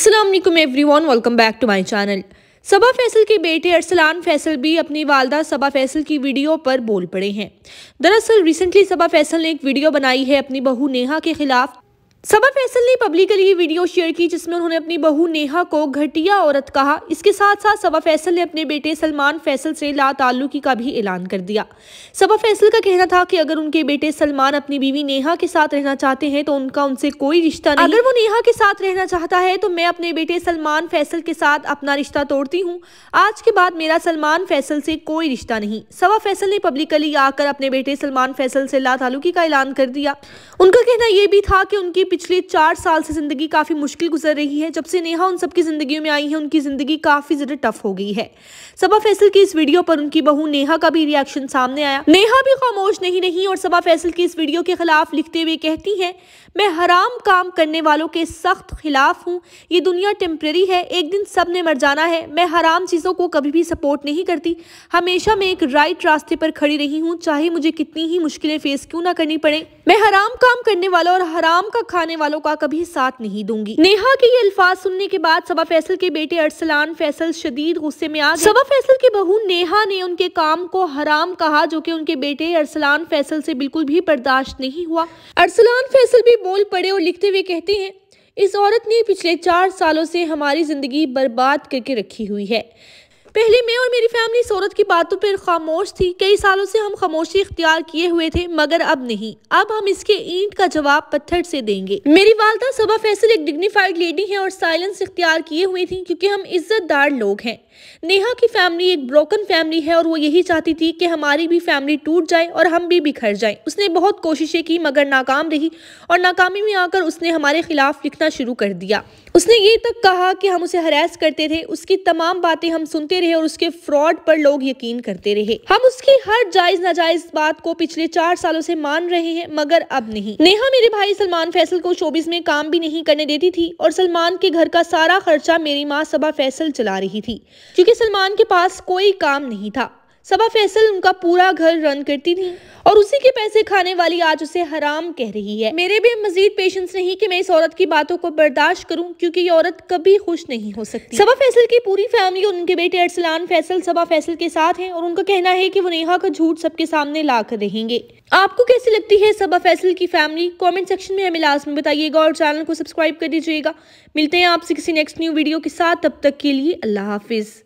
Aslam everyone welcome back to my channel Saba Faisal के बेटे अरसलान फैसल भी अपनी वालदा सबा फैसल की वीडियो पर बोल पड़े हैं दरअसल रिसेंटली सबा फैसल ने एक वीडियो बनाई है अपनी बहू नेहा के खिलाफ सबा फैसल ने पब्लिकली ये वीडियो शेयर की जिसमें उन्होंने अपनी बहू नेहा को घटिया औरत कहा इसके साथ साथ सबा फैसल ने अपने बेटे सलमान फैसल से ला ताल्लुकी का भी ऐलान कर दिया सबा फैसल का कहना था कि अगर उनके बेटे सलमान अपनी बीवी नेहा के साथ रहना चाहते हैं तो उनका उनसे कोई रिश्ता नहीं अगर वो नेहा के साथ रहना चाहता है तो मैं अपने बेटे सलमान फैसल के साथ अपना रिश्ता तोड़ती हूँ आज के बाद मेरा सलमान फैसल से कोई रिश्ता नहीं सबा फैसल ने पब्लिकली आकर अपने बेटे सलमान फैसल से ला ताल्लुकी का ऐलान कर दिया उनका कहना यह भी था कि उनकी पिछले चार साल से ज़िंदगी काफ़ी मुश्किल गुजर रही है जब से नेहा उन सबकी ज़िंदगी में आई है उनकी ज़िंदगी काफ़ी ज़्यादा टफ हो गई है सबा फैसल की इस वीडियो पर उनकी बहू नेहा का भी रिएक्शन सामने आया नेहा भी खामोश नहीं रही और सबा फैसल की इस वीडियो के खिलाफ लिखते हुए कहती है मैं हराम काम करने वालों के सख्त खिलाफ हूँ ये दुनिया टेम्प्रेरी है एक दिन सब ने मर जाना है मैं हराम चीज़ों को कभी भी सपोर्ट नहीं करती हमेशा मैं एक राइट रास्ते पर खड़ी रही हूँ चाहे मुझे कितनी ही मुश्किलें फेस क्यों ना करनी पड़े मैं हराम काम करने वालों और हराम का खाने वालों का कभी साथ नहीं दूंगी नेहा के ये अल्फाज सुनने के बाद सबा फैसल के बेटे अरसलान फैसल शदीद गुस्से में आ गए सबा फैसल की बहू नेहा ने उनके काम को हराम कहा जो कि उनके बेटे अरसलान फैसल से बिल्कुल भी बर्दाश्त नहीं हुआ अरसलान फैसल भी बोल पड़े और लिखते हुए कहते हैं इस औरत ने पिछले चार सालों से हमारी ज़िंदगी बर्बाद करके रखी हुई है पहले मैं और मेरी फैमिली इस की बातों पर खामोश थी कई सालों से हम खामोशी इख्तियार किए हुए थे मगर अब नहीं अब हम इसके ईंट का जवाब पत्थर से देंगे मेरी वालदा सबा फैसल एक डिग्निफाइड लेडी हैं और साइलेंस इख्तियार किए हुए थी क्योंकि हम इज्जतदार लोग हैं नेहा की फैमिली एक ब्रोकन फैमिली है और वो यही चाहती थी कि हमारी भी फैमिली टूट जाए और हम भी बिखर जाए उसने बहुत कोशिशें की मगर नाकाम रही और नाकामी में आकर उसने हमारे खिलाफ लिखना शुरू कर दिया उसने ये तक कहा कि हम उसे हरास करते थे उसकी तमाम बातें हम सुनते करते रहे और उसके फ्रॉड पर लोग यकीन करते रहे हम उसकी हर जायज नाजायज बात को पिछले चार सालों से मान रहे हैं मगर अब नहीं नेहा मेरे भाई सलमान फैसल को शोबिस में काम भी नहीं करने देती थी और सलमान के घर का सारा खर्चा मेरी माँ सबा फैसल चला रही थी क्यूँकी सलमान के पास कोई काम नहीं था सबा फैसल उनका पूरा घर रन करती थी और उसी के पैसे खाने वाली आज उसे हराम कह रही है मेरे भी मजीद पेशेंस नहीं कि मैं इस औरत की बातों को बर्दाश्त करूं क्योंकि ये औरत कभी खुश नहीं हो सकती सबा फैसल की पूरी फैमिली और उनके बेटे अरसलान फैसल सबा फैसल के साथ हैं और उनका कहना है कि वो नेहा का झूठ सबके सामने ला कर रहेंगे आपको कैसी लगती है सबा फैसल की फैमिली कॉमेंट सेक्शन में हमें लास्ट में बताइएगा और चैनल को सब्सक्राइब कर दीजिएगा मिलते हैं आपसे किसी नेक्स्ट न्यू वीडियो के साथ तब तक के लिए अल्लाह हाफिज़